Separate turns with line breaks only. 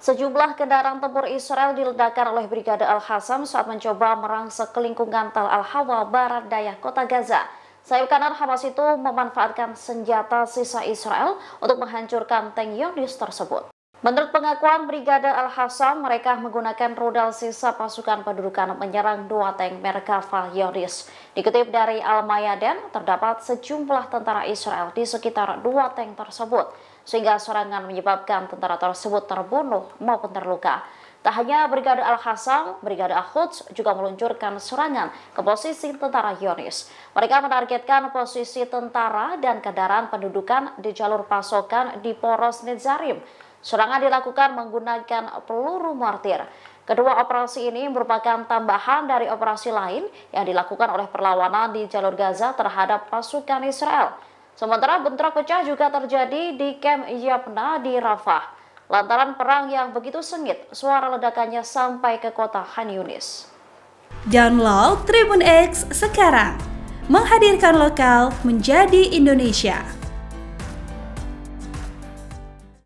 Sejumlah kendaraan tempur Israel diledakkan oleh Brigade al hasam saat mencoba merangsek ke lingkungan Tal Al-Hawa, barat daya kota Gaza. Sayap kanan Hamas itu memanfaatkan senjata sisa Israel untuk menghancurkan tank Yonis tersebut. Menurut pengakuan Brigade al hasam mereka menggunakan rudal sisa pasukan pendudukan menyerang dua tank Merkava Yoris. Dikutip dari Al-Mayaden, terdapat sejumlah tentara Israel di sekitar dua tank tersebut sehingga serangan menyebabkan tentara tersebut terbunuh maupun terluka. Tak hanya Brigade Al-Hasan, Brigade Al-Quds juga meluncurkan serangan ke posisi tentara Yonis. Mereka menargetkan posisi tentara dan kendaraan pendudukan di jalur pasokan di Poros Nizarim. Serangan dilakukan menggunakan peluru mortir. Kedua operasi ini merupakan tambahan dari operasi lain yang dilakukan oleh perlawanan di jalur Gaza terhadap pasukan Israel. Sementara bentrok pecah juga terjadi di kamp Yapna di Rafah. Lantaran perang yang begitu sengit, suara ledakannya sampai ke kota Han Yunis.
Download Tribun X sekarang, menghadirkan lokal menjadi Indonesia.